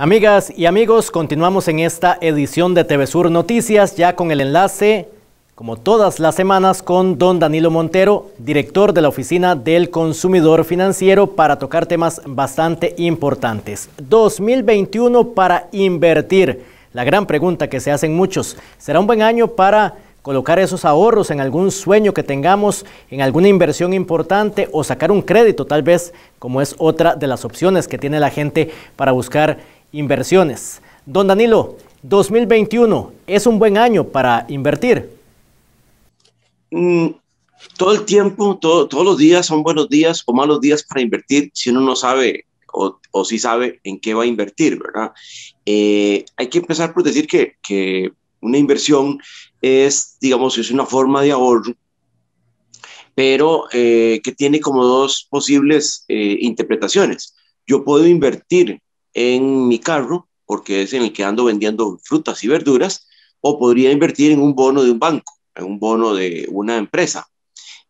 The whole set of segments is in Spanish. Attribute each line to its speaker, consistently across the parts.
Speaker 1: Amigas y amigos, continuamos en esta edición de TV Sur Noticias, ya con el enlace, como todas las semanas, con don Danilo Montero, director de la Oficina del Consumidor Financiero, para tocar temas bastante importantes. 2021 para invertir. La gran pregunta que se hacen muchos, ¿será un buen año para colocar esos ahorros en algún sueño que tengamos, en alguna inversión importante o sacar un crédito tal vez, como es otra de las opciones que tiene la gente para buscar inversiones. Don Danilo, 2021 es un buen año para invertir. Mm, todo el tiempo, todos
Speaker 2: los días son buenos días o malos días para invertir si uno no sabe o, si sabe en qué va a invertir, ¿verdad? Eh, hay que empezar por decir que, que una inversión es, digamos, es una forma de ahorro pero eh, que tiene como dos posibles eh, interpretaciones. Yo puedo invertir en mi carro, porque es en el que ando vendiendo frutas y verduras, o podría invertir en un bono de un banco, en un bono de una empresa.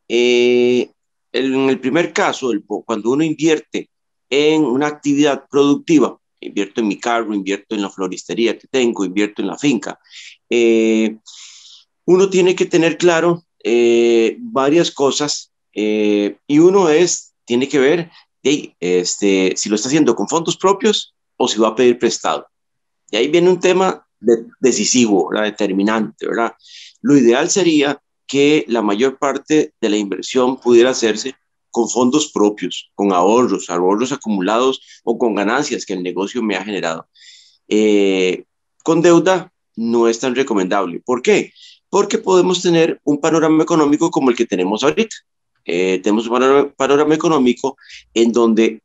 Speaker 2: Eh, en el primer caso, cuando uno invierte en una actividad productiva, invierto en mi carro, invierto en la floristería que tengo, invierto en la finca, eh, uno tiene que tener claro eh, varias cosas y uno es, tiene que ver este, si lo está haciendo con fondos propios o si va a pedir prestado. Y ahí viene un tema decisivo, la determinante, ¿verdad? Lo ideal sería que la mayor parte de la inversión pudiera hacerse con fondos propios, con ahorros, ahorros acumulados o con ganancias que el negocio me ha generado. Eh, con deuda no es tan recomendable. ¿Por qué? Porque podemos tener un panorama económico como el que tenemos ahorita. Eh, tenemos un panorama económico en donde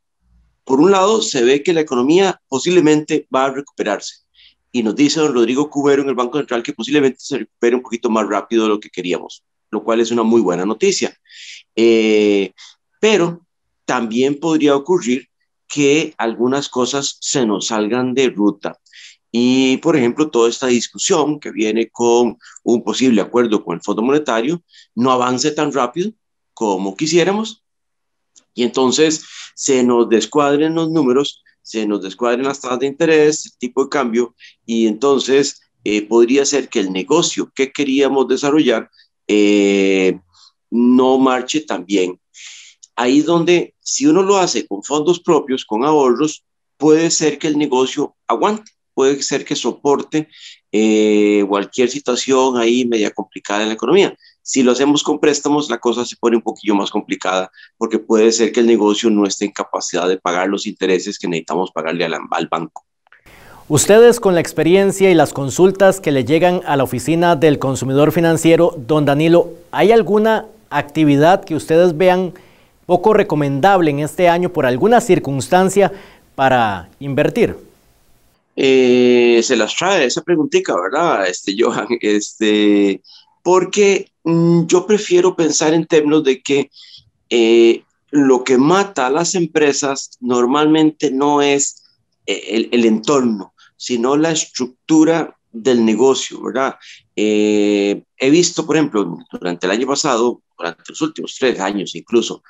Speaker 2: por un lado, se ve que la economía posiblemente va a recuperarse. Y nos dice don Rodrigo Cubero en el Banco Central que posiblemente se recupere un poquito más rápido de lo que queríamos, lo cual es una muy buena noticia. Eh, pero también podría ocurrir que algunas cosas se nos salgan de ruta. Y, por ejemplo, toda esta discusión que viene con un posible acuerdo con el Fondo Monetario no avance tan rápido como quisiéramos. Y entonces se nos descuadren los números, se nos descuadren las tasas de interés, el tipo de cambio, y entonces eh, podría ser que el negocio que queríamos desarrollar eh, no marche tan bien. Ahí donde, si uno lo hace con fondos propios, con ahorros, puede ser que el negocio aguante, puede ser que soporte eh, cualquier situación ahí media complicada en la economía. Si lo hacemos con préstamos, la cosa se pone un poquillo más complicada porque puede ser que el negocio no esté en capacidad de pagar los intereses que necesitamos pagarle al, banco.
Speaker 1: Ustedes con la experiencia y las consultas que le llegan a la oficina del consumidor financiero, don Danilo, ¿hay alguna actividad que ustedes vean poco recomendable en este año por alguna circunstancia para invertir?
Speaker 2: Eh, se las trae esa preguntita, ¿verdad? Este, Johan, este, porque mm, yo prefiero pensar en términos de que eh, lo que mata a las empresas normalmente no es eh, el, entorno, sino la estructura del negocio, ¿verdad? Eh, he visto, por ejemplo, durante el año pasado, durante los últimos tres años incluso,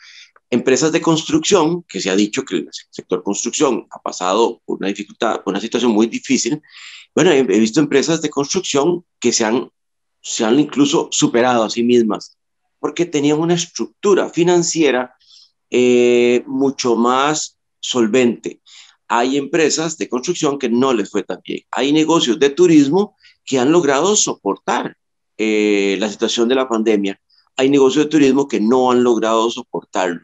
Speaker 2: empresas de construcción, que se ha dicho que el sector construcción ha pasado por una dificultad, por una situación muy difícil, bueno, he visto empresas de construcción que se han se han incluso superado a sí mismas, porque tenían una estructura financiera eh, mucho más solvente. Hay empresas de construcción que no les fue tan bien. Hay negocios de turismo que han logrado soportar eh, la situación de la pandemia. Hay negocios de turismo que no han logrado soportarlo.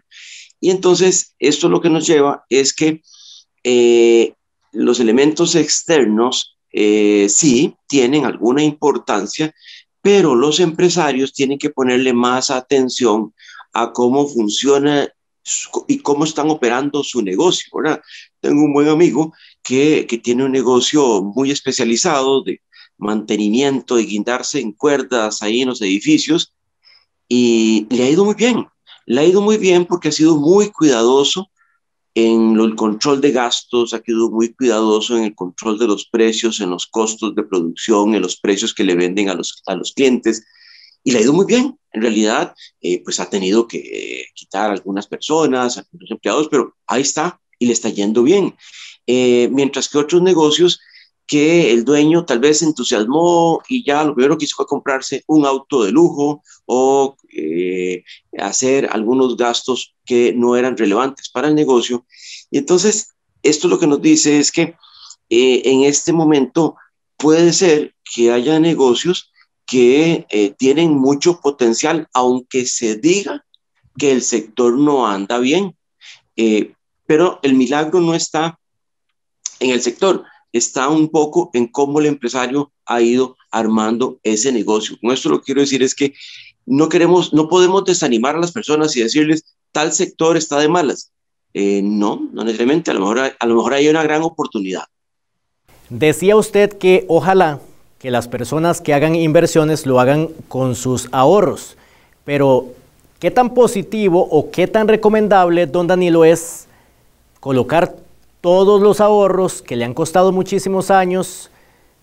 Speaker 2: Y entonces, esto lo que nos lleva es que eh, los elementos externos sí tienen alguna importancia, pero los empresarios tienen que ponerle más atención a cómo funciona y cómo están operando su negocio, Tengo un buen amigo que, que tiene un negocio muy especializado de mantenimiento, y guindarse en cuerdas ahí en los edificios, y le ha ido muy bien, le ha ido muy bien porque ha sido muy cuidadoso en el control de gastos, ha quedado muy cuidadoso en el control de los precios, en los costos de producción, en los precios que le venden a los, a los clientes. Y le ha ido muy bien. En realidad, eh, pues ha tenido que eh, quitar a algunas personas, a algunos empleados, pero ahí está y le está yendo bien. Eh, mientras que otros negocios que el dueño tal vez se entusiasmó y ya lo primero que hizo fue comprarse un auto de lujo o eh, hacer algunos gastos que no eran relevantes para el negocio. Y entonces, esto lo que nos dice es que eh, en este momento puede ser que haya negocios que eh, tienen mucho potencial, aunque se diga que el sector no anda bien. pero el milagro no está en el sector está un poco en cómo el empresario ha ido armando ese negocio. Con esto lo que quiero decir es que no queremos, no podemos desanimar a las personas y decirles tal sector está de malas. Eh, no, no necesariamente, a lo, mejor, a lo mejor hay una gran oportunidad.
Speaker 1: Decía usted que ojalá que las personas que hagan inversiones lo hagan con sus ahorros, pero ¿qué tan positivo o qué tan recomendable, don Danilo, es colocar todos los ahorros que le han costado muchísimos años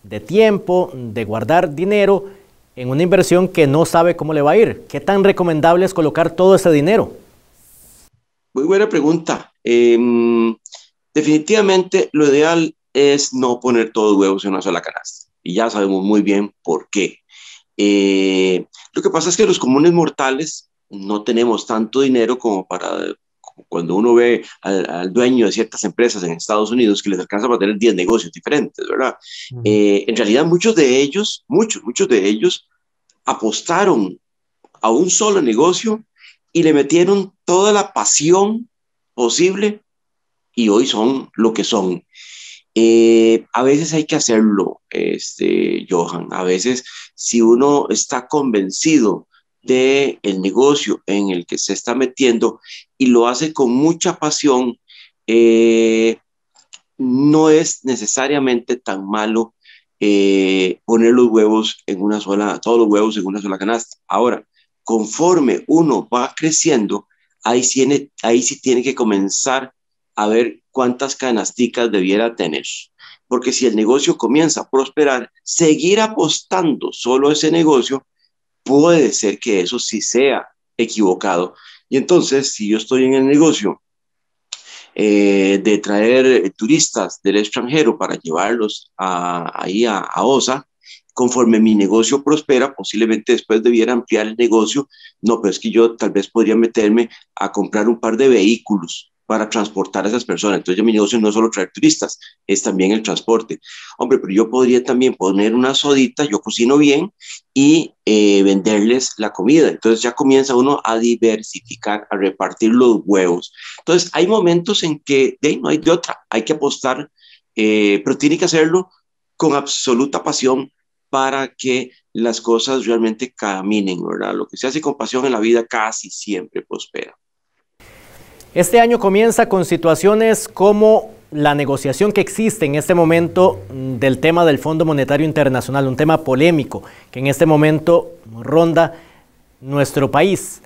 Speaker 1: de tiempo, de guardar dinero en una inversión que no sabe cómo le va a ir. ¿Qué tan recomendable es colocar todo ese dinero?
Speaker 2: Muy buena pregunta. Em, definitivamente lo ideal es no poner todos los huevos en una sola canasta. Y ya sabemos muy bien por qué. Eh, lo que pasa es que los comunes mortales no tenemos tanto dinero como para cuando uno ve al, dueño de ciertas empresas en Estados Unidos que les alcanza para tener 10 negocios diferentes, ¿verdad? Eh, en realidad muchos de ellos, muchos, muchos de ellos apostaron a un solo negocio y le metieron toda la pasión posible y hoy son lo que son. Eh, a veces hay que hacerlo, este, Johan. A veces si uno está convencido del el negocio en el que se está metiendo y lo hace con mucha pasión, eh, no es necesariamente tan malo eh, poner los huevos en una sola, todos los huevos en una sola canasta. Ahora, conforme uno va creciendo, ahí, tiene, ahí sí tiene que comenzar a ver cuántas canasticas debiera tener. Porque si el negocio comienza a prosperar, seguir apostando solo ese negocio puede ser que eso sí sea equivocado. Y entonces, si yo estoy en el negocio eh, de traer eh, turistas del extranjero para llevarlos ahí a OSA, conforme mi negocio prospera, posiblemente después debiera ampliar el negocio. No, pero es que yo tal vez podría meterme a comprar un par de vehículos para transportar a esas personas. Entonces, mi negocio no es solo traer turistas, es también el transporte. Hombre, pero yo podría también poner una sodita, yo cocino bien y eh, venderles la comida. Entonces, ya comienza uno a diversificar, a repartir los huevos. Entonces, hay momentos en que de, no hay de otra, hay que apostar, eh, pero tiene que hacerlo con absoluta pasión para que las cosas realmente caminen, ¿verdad? Lo que se hace con pasión en la vida casi siempre prospera.
Speaker 1: Este año comienza con situaciones como la negociación que existe en este momento mm, del tema del Fondo Monetario Internacional, un tema polémico que en este momento ronda nuestro país.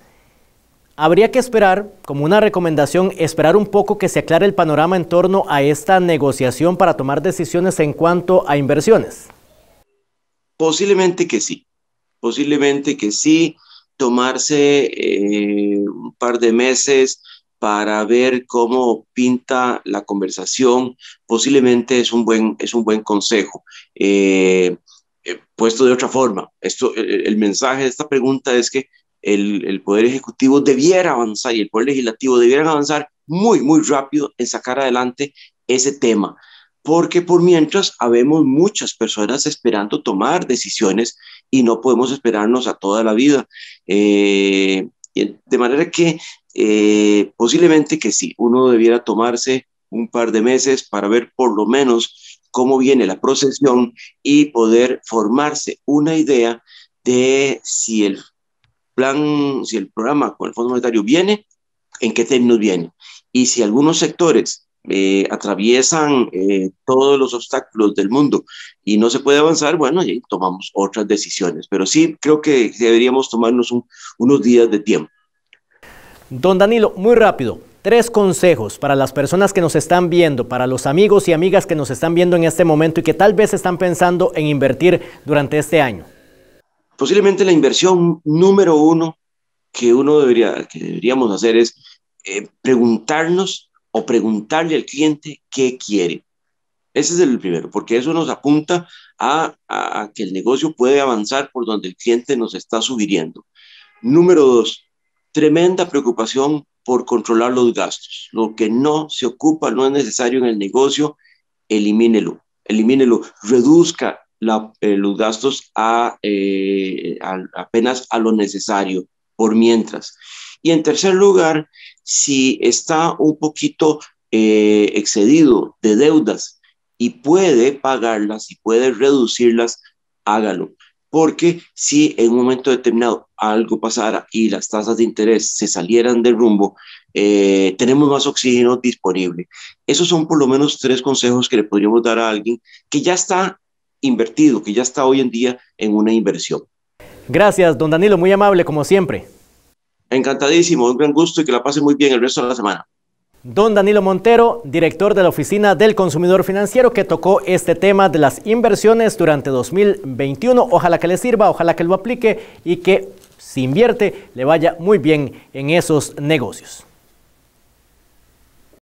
Speaker 1: Habría que esperar, como una recomendación, esperar un poco que se aclare el panorama en torno a esta negociación para tomar decisiones en cuanto a inversiones.
Speaker 2: Posiblemente que sí, posiblemente que sí, tomarse eh, un par de meses, para ver cómo pinta la conversación, posiblemente es un buen, es un buen consejo. Eh, eh, puesto de otra forma, esto, eh, el, mensaje de esta pregunta es que el, Poder Ejecutivo debiera avanzar y el Poder Legislativo debieran avanzar muy, muy rápido en sacar adelante ese tema, porque por mientras habemos muchas personas esperando tomar decisiones y no podemos esperarnos a toda la vida. de manera que eh, posiblemente que sí, uno debiera tomarse un par de meses para ver por lo menos cómo viene la procesión y poder formarse una idea de si el plan, si el programa con el Fondo Monetario viene, en qué términos viene. Y si algunos sectores eh, atraviesan eh, todos los obstáculos del mundo y no se puede avanzar, bueno, ahí tomamos otras decisiones. Pero sí creo que deberíamos tomarnos unos días de tiempo.
Speaker 1: Don Danilo, muy rápido, tres consejos para las personas que nos están viendo, para los amigos y amigas que nos están viendo en este momento y que tal vez están pensando en invertir durante este año.
Speaker 2: Posiblemente la inversión número uno que uno debería, que deberíamos hacer es eh, preguntarnos o preguntarle al cliente qué quiere. Ese es el primero, porque eso nos apunta a que el negocio puede avanzar por donde el cliente nos está sugiriendo. Número dos, tremenda preocupación por controlar los gastos. Lo que no se ocupa, no es necesario en el negocio, elimínelo, elimínelo, reduzca eh, los gastos a, eh, apenas a lo necesario, por mientras. Y en tercer lugar, si está un poquito eh, excedido de deudas y puede pagarlas y puede reducirlas, hágalo porque si en un momento determinado algo pasara y las tasas de interés se salieran del rumbo, eh, tenemos más oxígeno disponible. Esos son por lo menos tres consejos que le podríamos dar a alguien que ya está invertido, que ya está hoy en día en una inversión.
Speaker 1: Gracias, don Danilo, muy amable como siempre.
Speaker 2: Encantadísimo, un gran gusto y que la pase muy bien el resto de la semana.
Speaker 1: Don Danilo Montero, director de la Oficina del Consumidor Financiero, que tocó este tema de las inversiones durante 2021. Ojalá que le sirva, ojalá que lo aplique y que si invierte le vaya muy bien en esos negocios.